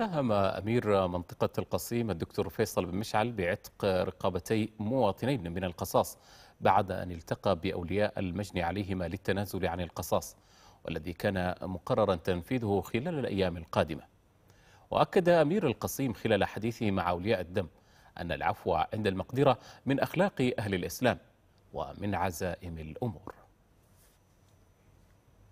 اتهم أمير منطقة القصيم الدكتور فيصل بن مشعل بعتق رقابتي مواطنين من القصاص بعد أن التقى بأولياء المجني عليهما للتنازل عن القصاص والذي كان مقررا تنفيذه خلال الأيام القادمة وأكد أمير القصيم خلال حديثه مع أولياء الدم أن العفو عند المقدرة من أخلاق أهل الإسلام ومن عزائم الأمور